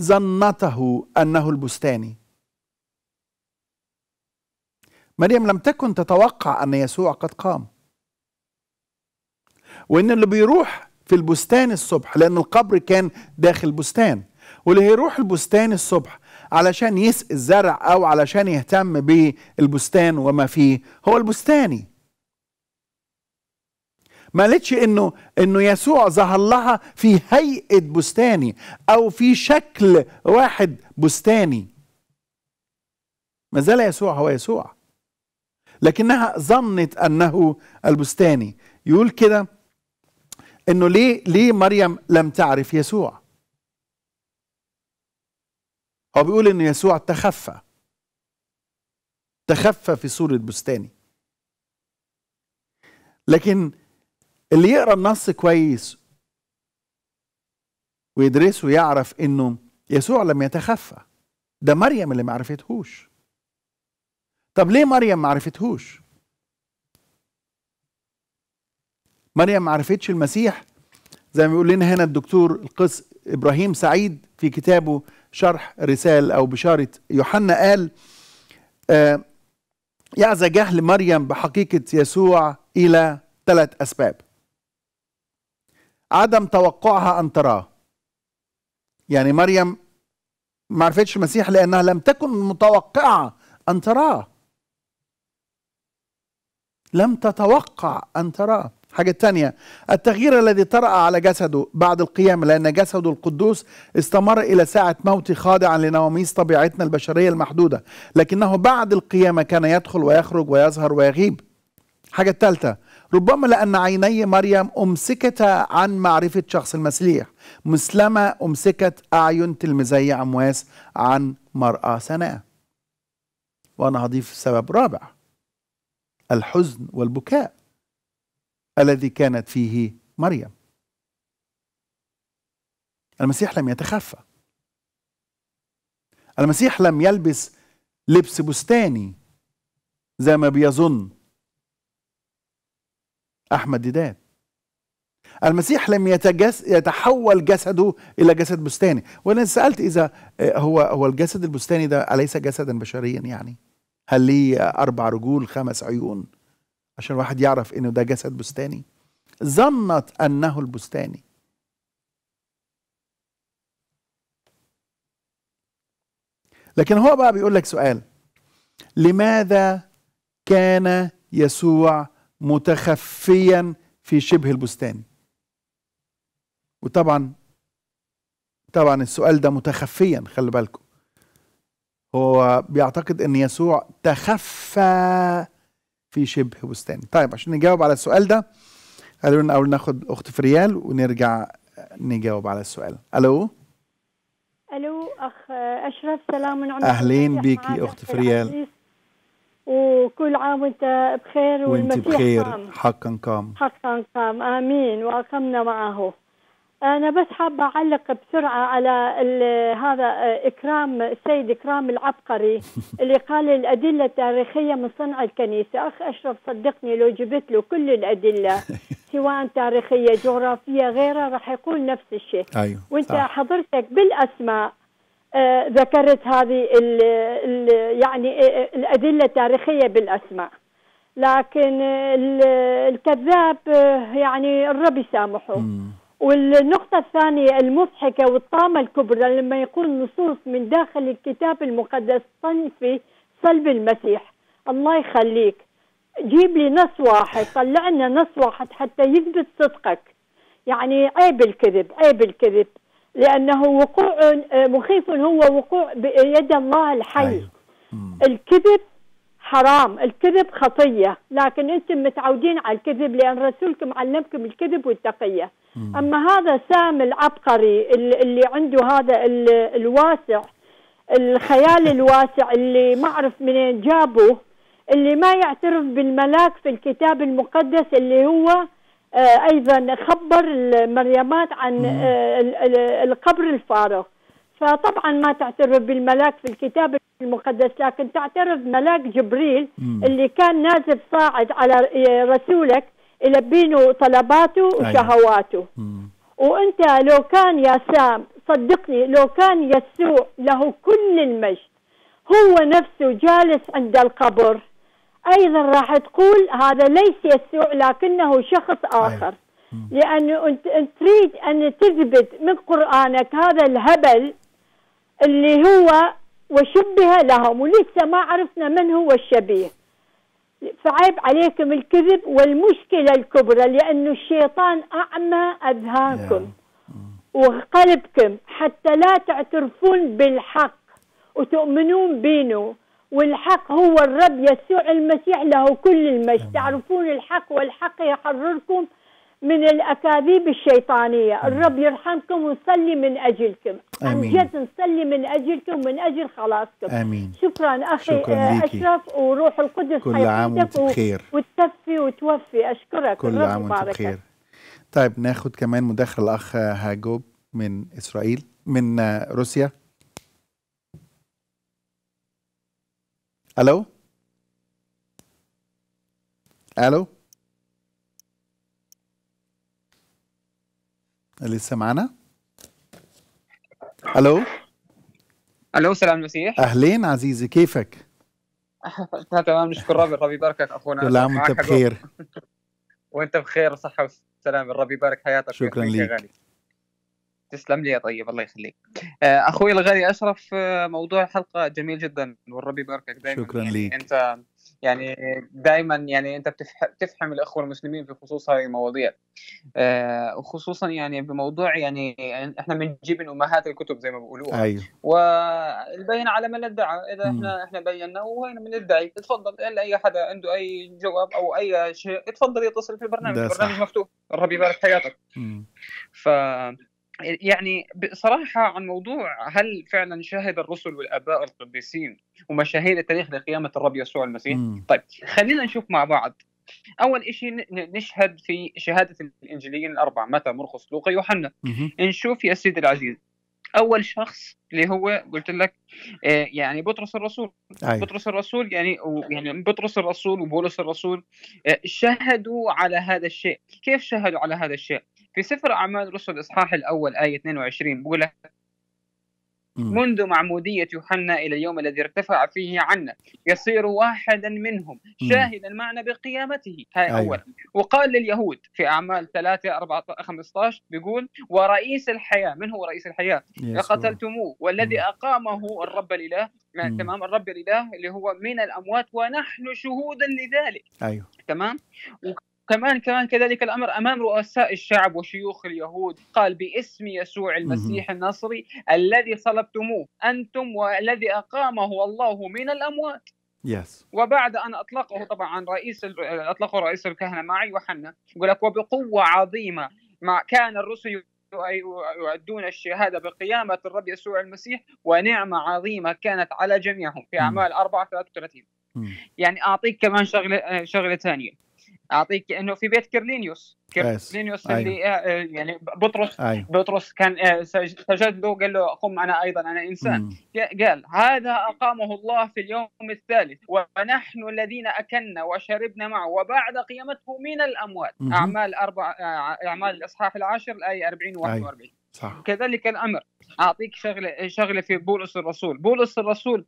ظنته انه البستاني مريم لم تكن تتوقع ان يسوع قد قام وان اللي بيروح في البستان الصبح لان القبر كان داخل بستان واللي هيروح البستان الصبح علشان يسقي الزرع أو علشان يهتم بالبستان وما فيه هو البستاني ما قالتش انه انه يسوع ظهر لها في هيئه بستاني او في شكل واحد بستاني ما زال يسوع هو يسوع لكنها ظنت انه البستاني يقول كده انه ليه ليه مريم لم تعرف يسوع هو بيقول ان يسوع تخفى تخفى في سورة بستاني لكن اللي يقرا النص كويس ويدرسه يعرف انه يسوع لم يتخفى ده مريم اللي ما عرفتهوش طب ليه مريم ما عرفتهوش مريم ما عرفتش المسيح زي ما بيقول لنا هنا الدكتور القس ابراهيم سعيد في كتابه شرح رسال أو بشارة يوحنا قال آه، يعزى جهل مريم بحقيقة يسوع إلى ثلاث أسباب عدم توقعها أن تراه يعني مريم ما عرفتش المسيح لأنها لم تكن متوقعة أن تراه لم تتوقع أن تراه حاجة تانية التغيير الذي طرأ على جسده بعد القيامة لأن جسده القدوس استمر إلى ساعة موته خاضعا لنواميس طبيعتنا البشرية المحدودة لكنه بعد القيامة كان يدخل ويخرج ويظهر ويغيب حاجة الثالثة ربما لأن عيني مريم أمسكتا عن معرفة شخص المسيح مثلما أمسكت أعين تلميذي عمواس عن مرأة سناء وأنا هضيف سبب رابع الحزن والبكاء الذي كانت فيه مريم المسيح لم يتخفى المسيح لم يلبس لبس بستاني زي ما بيظن احمد ديدات المسيح لم يتجس يتحول جسده الى جسد بستاني وانا سالت اذا هو هو الجسد البستاني ده اليس جسدا بشريا يعني هل ليه اربع رجول خمس عيون عشان الواحد يعرف انه ده جسد بستاني ظنت انه البستاني لكن هو بقى بيقول لك سؤال لماذا كان يسوع متخفيا في شبه البستان وطبعا طبعا السؤال ده متخفيا خلي بالكم هو بيعتقد ان يسوع تخفى في شبه بستان طيب عشان نجاوب على السؤال ده قالوا لنا اول ناخد اخت فريال ونرجع نجاوب على السؤال الو الو اخ اشرف سلام من عمر اهلين بيكي اخت فريال وكل عام وانت بخير والمسيح بخير قام. حقا قام حقا قام امين واقمنا معه انا بس حابه اعلق بسرعه على هذا آه، اكرام السيد اكرام العبقري اللي قال الادله التاريخيه من صنع الكنيسه اخ اشرف صدقني لو جبت له كل الادله سواء تاريخيه جغرافيه غيرها راح يقول نفس الشيء أيوه. وانت صح. حضرتك بالاسماء آه، ذكرت هذه ال ال يعني آه، الادله التاريخيه بالاسماء لكن الكذاب يعني الرب يسامحه والنقطة الثانية المضحكة والطامة الكبرى لما يكون نصوص من داخل الكتاب المقدس صنفي صلب المسيح الله يخليك جيب لي نص واحد طلع لنا نص واحد حتى يثبت صدقك يعني عيب الكذب عيب الكذب لأنه وقوع مخيف هو وقوع بيد الله الحي أيوه. الكذب حرام الكذب خطية لكن أنتم متعودين على الكذب لأن رسولكم علمكم الكذب والتقية أما هذا سام العبقري اللي عنده هذا الواسع الخيال الواسع اللي ما أعرف منين جابه اللي ما يعترف بالملاك في الكتاب المقدس اللي هو آه، ايضا خبر المريمات عن آه، القبر الفارغ فطبعا ما تعترف بالملاك في الكتاب المقدس لكن تعترف ملاك جبريل مم. اللي كان نازل صاعد على إيه، رسولك يلبينه طلباته أيوه. وشهواته أيوة. وانت لو كان يا سام صدقني لو كان يسوع له كل المجد هو نفسه جالس عند القبر ايضا راح تقول هذا ليس يسوع لكنه شخص أيوه. اخر أيوة. لانه انت تريد ان تثبت من قرانك هذا الهبل اللي هو وشبه لهم ولسه ما عرفنا من هو الشبيه فعيب عليكم الكذب والمشكلة الكبرى لأنه الشيطان أعمى أذهانكم وقلبكم حتى لا تعترفون بالحق وتؤمنون بينه والحق هو الرب يسوع المسيح له كل المجد تعرفون الحق والحق يحرركم من الاكاذيب الشيطانيه، الرب يرحمكم ونصلي من اجلكم، آمين. جد نصلي من اجلكم ومن اجل خلاصكم. امين شكرا اخي شكرا ليكي. اشرف وروح القدس كل عام وانت بخير وتكفي وتوفي اشكرك كل عام وانت بخير طيب ناخد كمان مداخل الاخ هاجوب من اسرائيل من روسيا الو الو لسه معانا الو الو سلام المسيح اهلين عزيزي كيفك تمام نشكر ربي ربي يباركك اخونا كل عام وانت بخير وانت بخير وصحه وسلام ربي يبارك حياتك شكرا لك غالي. تسلم لي يا طيب الله يخليك آه، اخوي الغالي اشرف آه، موضوع الحلقه جميل جدا والرب يباركك دائما شكرا يعني لك انت يعني دائما يعني انت بتفهم الاخوه المسلمين في خصوص هذه المواضيع آه، وخصوصا يعني بموضوع يعني احنا بنجيب من امهات الكتب زي ما بيقولوها ايوه والبين على من ادعى اذا احنا احنا احنا بينا وهنا من تفضل الا اي حدا عنده اي جواب او اي شيء تفضل يتصل في البرنامج البرنامج مفتوح ربي يبارك حياتك ف يعني بصراحة عن موضوع هل فعلا شهد الرسل والآباء القديسين ومشاهير التاريخ لقيامة الرب يسوع المسيح مم. طيب خلينا نشوف مع بعض اول شيء نشهد في شهاده الانجيليين الاربعه متى مرخص لوقا يوحنا نشوف يا سيدي العزيز اول شخص اللي هو قلت لك آه، يعني بطرس الرسول أيوه. بطرس الرسول يعني يعني بطرس الرسول وبولس الرسول آه، شهدوا على هذا الشيء كيف شهدوا على هذا الشيء في سفر أعمال الرسل الإصحاح الأول آية 22 بقول لك منذ معمودية يوحنا إلى اليوم الذي ارتفع فيه عنا يصير واحدا منهم شاهدا معنا بقيامته هاي أيوة. أولا وقال لليهود في أعمال 3 4 15 بيقول ورئيس الحياة من هو رئيس الحياة لقتلتموه والذي أقامه الرب الإله تمام الرب الإله اللي هو من الأموات ونحن شهودا لذلك أيوة. تمام كمان كمان كذلك الامر امام رؤساء الشعب وشيوخ اليهود قال باسم يسوع المسيح النصري الذي صلبتموه انتم والذي اقامه الله من الاموات يس وبعد ان اطلقه طبعا رئيس اطلقه رئيس الكهنه معي وحنا يقول لك وبقوه عظيمه مع كان الرسل يؤدون الشهاده بقيامه الرب يسوع المسيح ونعمه عظيمه كانت على جميعهم في اعمال 4 33 يعني اعطيك كمان شغله شغله ثانيه اعطيك انه في بيت كيرلينيوس كيرلينيوس أيوه. اللي آه، آه، يعني بطرس أيوه. بطرس كان آه، سجد له قال له قم انا ايضا انا انسان مم. قال هذا اقامه الله في اليوم الثالث ونحن الذين اكلنا وشربنا معه وبعد قيامته من الاموات مم. اعمال اربع اعمال الاصحاح العاشر الايه 40 و 41 أيوه. صح. كذلك الامر اعطيك شغله شغله في بولس الرسول بولس الرسول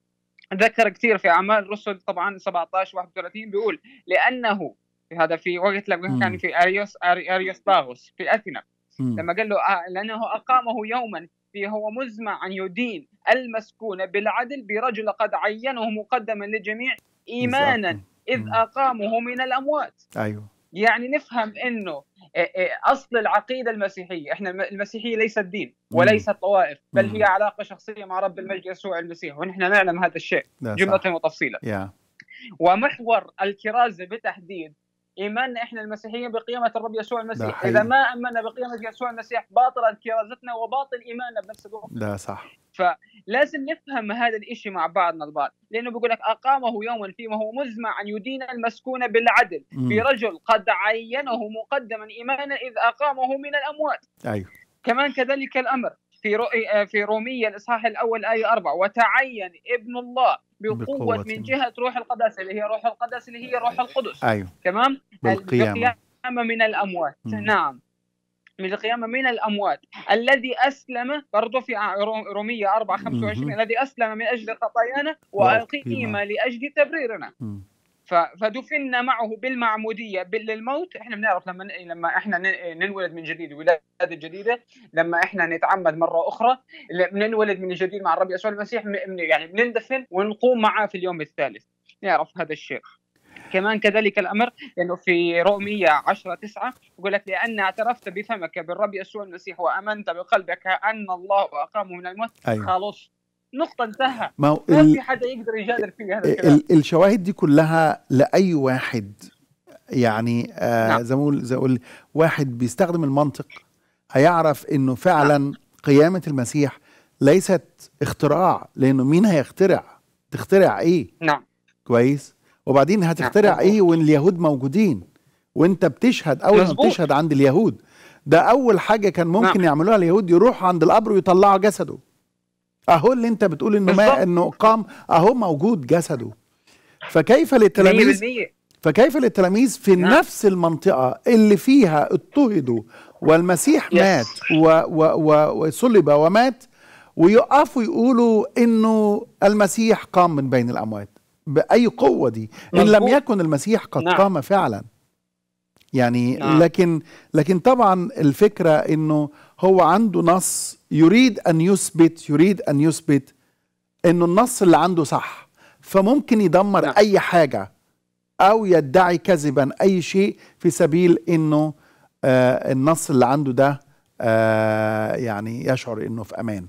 ذكر كثير في اعمال الرسل طبعا 17 31 بيقول لانه هذا في وقت لما كان في اريوس اريوس باغوس في اثينا لما قال له آه، لانه اقامه يوما في هو مزمع ان يدين المسكون بالعدل برجل قد عينه مقدما للجميع ايمانا اذ اقامه من الاموات ايوه يعني نفهم انه آه، آه، اصل العقيده المسيحيه، احنا المسيحيه ليست دين وليست طوائف، بل هي علاقه شخصيه مع رب المجد يسوع المسيح، ونحن نعلم هذا الشيء جمله وتفصيلا. Yeah. ومحور الكرازه بالتحديد ايماننا احنا المسيحيين بقيمه الرب يسوع المسيح اذا ما امنا بقيمه يسوع المسيح باطل كرازتنا وباطل ايماننا بنفس الوقت لا صح فلازم نفهم هذا الشيء مع بعضنا البعض لانه بيقول لك اقامه يوما فيما هو مزمع ان يدين المسكون بالعدل في رجل قد عينه مقدما ايمانا اذ اقامه من الاموات ايوه كمان كذلك الامر في آه، في رومية الإصحاح الأول آية 4 وتعين ابن الله بقوة, بقوة من جهة روح القدس اللي هي روح القدس اللي هي روح القدس أيوه تمام بالقيامة من الأموات مم. نعم من القيامة من الأموات الذي أسلم برضو في آه، رومية 4 25 الذي أسلم من أجل خطايانا وأقيم لأجل تبريرنا مم. فدفنا معه بالمعموديه للموت احنا بنعرف لما لما احنا ننولد من جديد ولاده جديده لما احنا نتعمد مره اخرى بننولد من جديد مع الرب يسوع المسيح يعني بنندفن ونقوم معه في اليوم الثالث نعرف هذا الشيء كمان كذلك الامر لانه يعني في روميه 10 9 يقول لك لان اعترفت بفمك بالرب يسوع المسيح وامنت بقلبك ان الله اقامه من الموت أيوة. خلصت نقطه انتهى ما, هو ما في حدا يقدر يجادل في هذا الكلام الشواهد دي كلها لاي واحد يعني آه نعم. زي ما اقول واحد بيستخدم المنطق هيعرف انه فعلا نعم. قيامه المسيح ليست اختراع لانه مين هيخترع تخترع ايه نعم كويس وبعدين هتخترع نعم. ايه وان اليهود موجودين وانت بتشهد اول ما بتشهد عند اليهود ده اول حاجه كان ممكن نعم. يعملوها اليهود يروحوا عند القبر ويطلعوا جسده اهو اللي انت بتقول انه ما انه قام اهو موجود جسده فكيف للتلاميذ فكيف للتلاميذ في نعم. نفس المنطقة اللي فيها اضطهدوا والمسيح يس. مات وصلب ومات ويقفوا يقولوا انه المسيح قام من بين الاموات باي قوه دي ان لم يكن المسيح قد نعم. قام فعلا يعني نعم. لكن لكن طبعا الفكره انه هو عنده نص يريد ان يثبت يريد ان يثبت انه النص اللي عنده صح فممكن يدمر نعم. اي حاجه او يدعي كذبا اي شيء في سبيل انه آه النص اللي عنده ده آه يعني يشعر انه في امان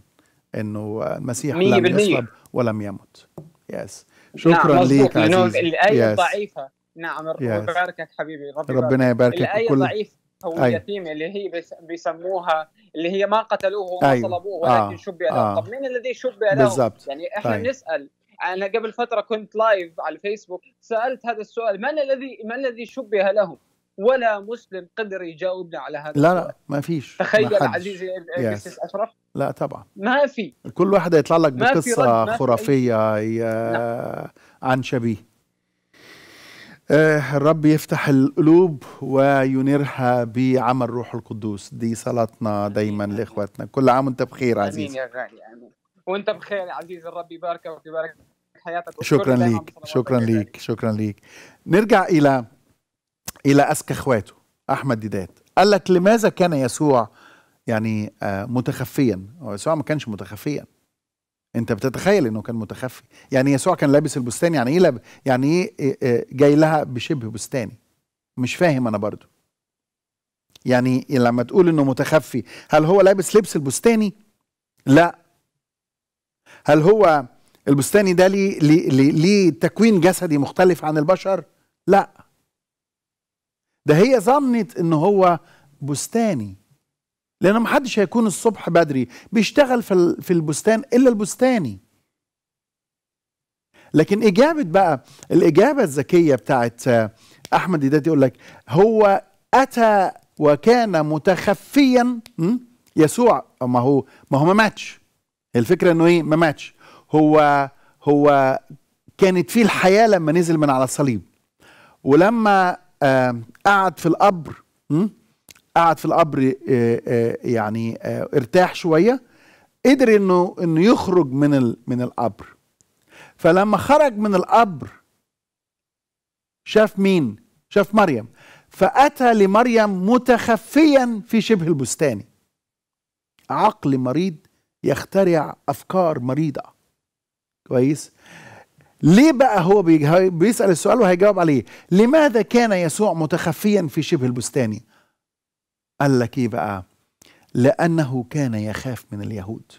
انه المسيح لم يصلب ولم يمت يس نعم، شكرا نعم ليك عزيزي الايه ضعيفه نعم ربنا يباركك حبيبي ربنا, يباركك الايه ضعيفه هو أيوة. اليتيم اللي هي بيسموها اللي هي ما قتلوه وما أيوة. صلبوه ولكن آه. شبع لهم آه. طب مين الذي شبه لهم؟ بالزبط. يعني احنا طيب. نسال انا قبل فتره كنت لايف على الفيسبوك سالت هذا السؤال من الذي ما الذي شبه لهم؟ ولا مسلم قدر يجاوبنا على هذا لا لا ما فيش تخيل عزيزي إيه، إيه، إيه، yes. اشرف لا طبعا ما في كل واحد يطلع لك بقصه خرافيه نعم. عن شبيه آه، الرب يفتح القلوب وينيرها بعمل روح القدوس دي صلاتنا دايما لاخواتنا كل عام وانت بخير عزيز امين يا غالي امين وانت بخير يا عزيز الرب يباركك ويبارك حياتك شكرا ليك شكرا ليك شكرا ليك نرجع الى الى اذكى اخواته احمد ديدات قال لك لماذا كان يسوع يعني آه، متخفيا هو يسوع ما كانش متخفيا انت بتتخيل انه كان متخفي يعني يسوع كان لابس البستان يعني ايه لاب يعني ايه،, إيه،, ايه جاي لها بشبه بستاني مش فاهم انا برضو يعني لما تقول انه متخفي هل هو لابس لبس البستاني لا هل هو البستاني ده ليه ليه ليه تكوين جسدي مختلف عن البشر لا ده هي ظنت ان هو بستاني لان حدش هيكون الصبح بدري بيشتغل في البستان الا البستاني لكن اجابه بقى الاجابه الذكيه بتاعت آه، احمد ده يقول لك هو اتى وكان متخفيا يسوع ما هو ما هو ما ماتش الفكره انه ايه ما ماتش هو هو كانت فيه الحياه لما نزل من على الصليب ولما آه، قعد في القبر قعد في القبر آه، آه، يعني آه، ارتاح شويه قدر انه انه يخرج من من القبر فلما خرج من القبر شاف مين شاف مريم فاتى لمريم متخفيا في شبه البستاني عقل مريض يخترع افكار مريضه كويس ليه بقى هو بيسال السؤال وهيجاوب عليه لماذا كان يسوع متخفيا في شبه البستاني قال لك ايه بقى لانه كان يخاف من اليهود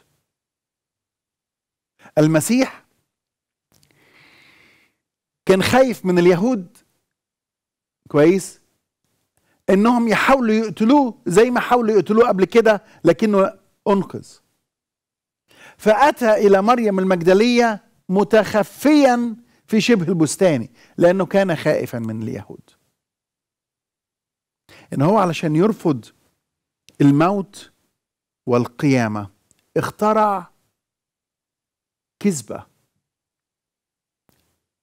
المسيح كان خايف من اليهود كويس انهم يحاولوا يقتلوه زي ما حاولوا يقتلوه قبل كده لكنه انقذ فاتى الى مريم المجدليه متخفيا في شبه البستاني لانه كان خائفا من اليهود ان هو علشان يرفض الموت والقيامه اخترع كذبه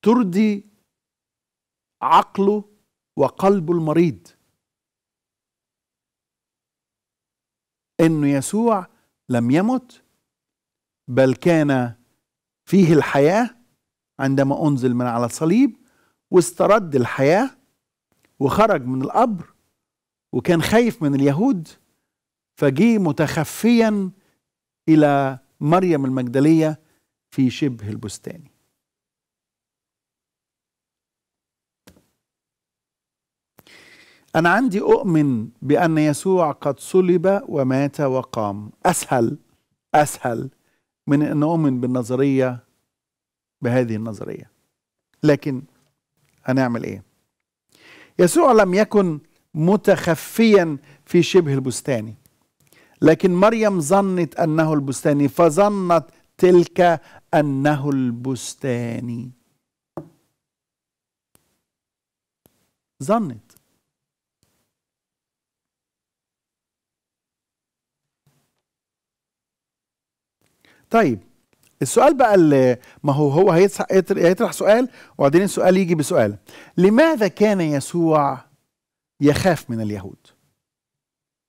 ترضي عقله وقلبه المريض انه يسوع لم يمت بل كان فيه الحياه عندما انزل من على الصليب واسترد الحياه وخرج من القبر وكان خايف من اليهود فجي متخفيا إلى مريم المجدلية في شبه البستان أنا عندي أؤمن بأن يسوع قد صلب ومات وقام أسهل أسهل من أن أؤمن بالنظرية بهذه النظرية لكن هنعمل إيه؟ يسوع لم يكن متخفيا في شبه البستاني لكن مريم ظنت أنه البستاني فظنت تلك أنه البستاني ظنت طيب السؤال بقى اللي ما هو هو هيطرح سؤال وبعدين السؤال يجي بسؤال لماذا كان يسوع يخاف من اليهود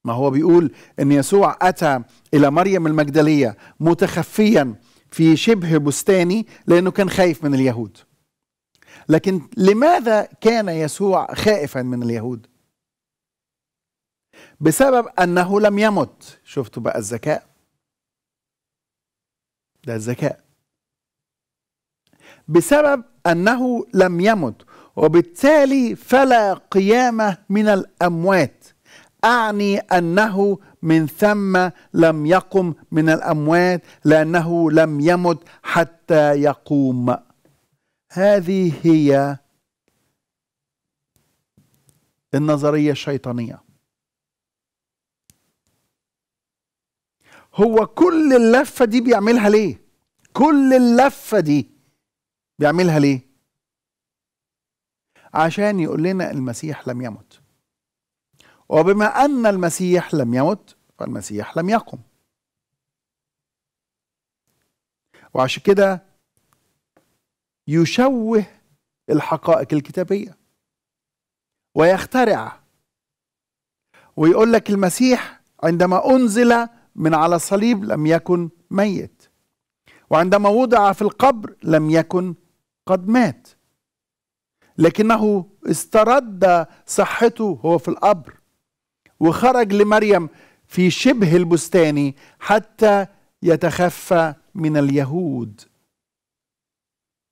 ما هو بيقول ان يسوع اتى الى مريم المجدليه متخفيا في شبه بستاني لانه كان خايف من اليهود لكن لماذا كان يسوع خائفا من اليهود بسبب انه لم يمت شفتوا بقى الذكاء ده الذكاء بسبب انه لم يمت وبالتالي فلا قيامه من الاموات اعني انه من ثم لم يقم من الاموات لانه لم يمت حتى يقوم هذه هي النظريه الشيطانيه هو كل اللفه دي بيعملها ليه كل اللفه دي بيعملها ليه عشان يقول لنا المسيح لم يمت وبما أن المسيح لم يمت فالمسيح لم يقم وعشان كده يشوه الحقائق الكتابية ويخترع ويقول لك المسيح عندما أنزل من على الصليب لم يكن ميت وعندما وضع في القبر لم يكن قد مات لكنه استرد صحته هو في القبر وخرج لمريم في شبه البستان حتى يتخفى من اليهود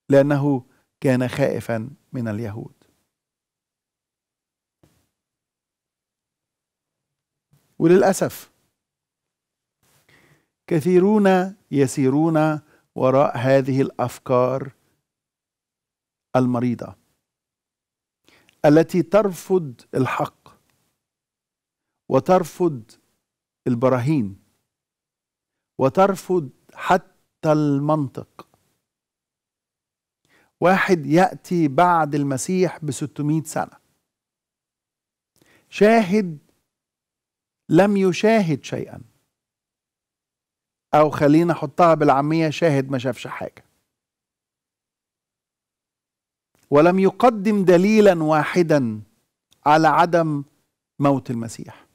لانه كان خائفا من اليهود وللاسف كثيرون يسيرون وراء هذه الافكار المريضه التي ترفض الحق وترفض البراهين وترفض حتى المنطق واحد يأتي بعد المسيح ب 600 سنة شاهد لم يشاهد شيئا أو خلينا أحطها بالعامية شاهد ما شافش حاجة ولم يقدم دليلا واحدا على عدم موت المسيح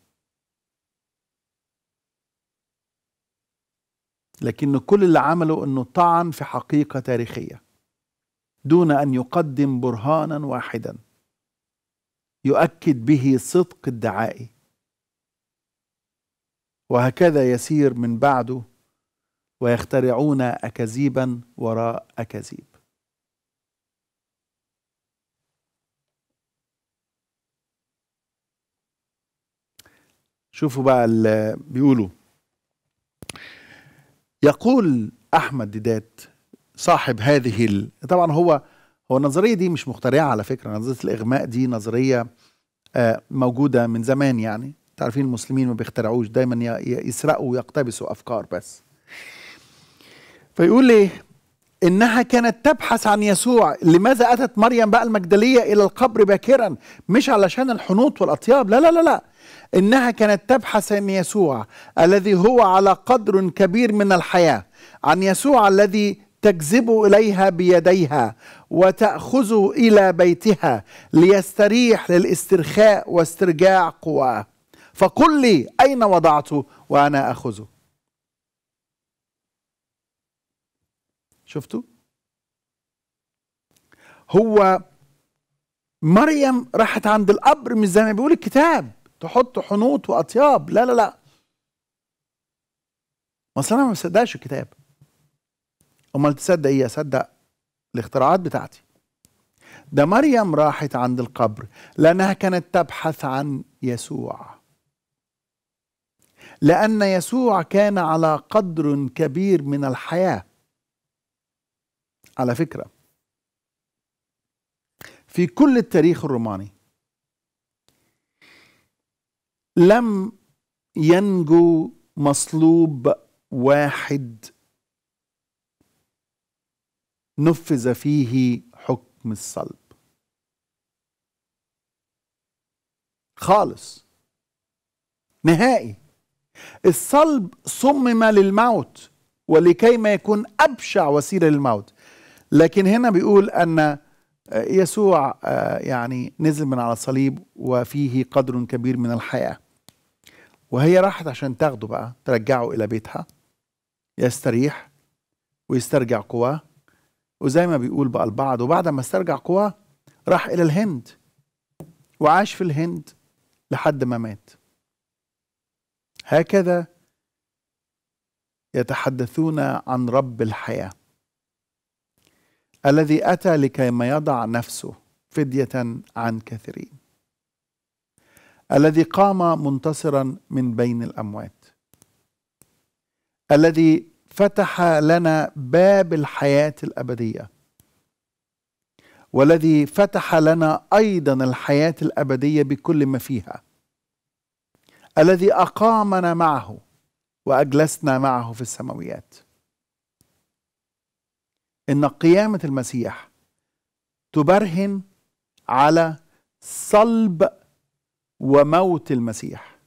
لكن كل اللي عمله انه طعن في حقيقه تاريخيه دون ان يقدم برهانا واحدا يؤكد به صدق ادعائي وهكذا يسير من بعده ويخترعون اكاذيبا وراء اكاذيب شوفوا بقى اللي بيقولوا يقول احمد ديدات صاحب هذه ال... طبعا هو هو النظريه دي مش مخترعه على فكره نظريه الاغماء دي نظريه آه، موجوده من زمان يعني تعرفين المسلمين ما بيخترعوش دايما يسرقوا ويقتبسوا افكار بس فيقول ليه انها كانت تبحث عن يسوع لماذا اتت مريم بقى المجدليه الى القبر باكرا مش علشان الحنوط والاطياب لا لا لا لا انها كانت تبحث عن يسوع الذي هو على قدر كبير من الحياه عن يسوع الذي تجذب اليها بيديها وتاخذه الى بيتها ليستريح للاسترخاء واسترجاع قواه فقل لي اين وضعته وانا اخذه شفتوا هو مريم راحت عند القبر مش زي ما بيقول الكتاب تحط حنوط واطياب لا لا لا مثلا انا ما بصدقش الكتاب امال تصدق ايه اصدق الاختراعات بتاعتي ده مريم راحت عند القبر لانها كانت تبحث عن يسوع لان يسوع كان على قدر كبير من الحياه على فكرة في كل التاريخ الروماني لم ينجو مصلوب واحد نفذ فيه حكم الصلب خالص نهائي الصلب صمم للموت ولكي ما يكون ابشع وسيله للموت لكن هنا بيقول أن آه، يسوع آه، يعني نزل من على الصليب وفيه قدر كبير من الحياة وهي راحت عشان تاخده بقى ترجعه إلى بيتها يستريح ويسترجع قواه وزي ما بيقول بقى البعض وبعد ما استرجع قواه راح إلى الهند وعاش في الهند لحد ما مات هكذا يتحدثون عن رب الحياه الذي أتى لكيما يضع نفسه فدية عن كثيرين الذي قام منتصرا من بين الأموات الذي فتح لنا باب الحياة الأبدية والذي فتح لنا أيضا الحياة الأبدية بكل ما فيها الذي أقامنا معه وأجلسنا معه في السماويات ان قيامه المسيح تبرهن على صلب وموت المسيح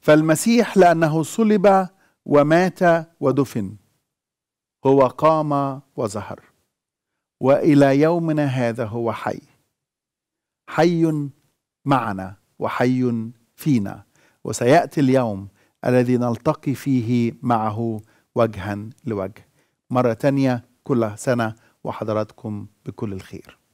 فالمسيح لانه صلب ومات ودفن هو قام وظهر والى يومنا هذا هو حي حي معنا وحي فينا وسياتي اليوم الذي نلتقي فيه معه وجها لوجه مره تانيه كل سنة وحضراتكم بكل الخير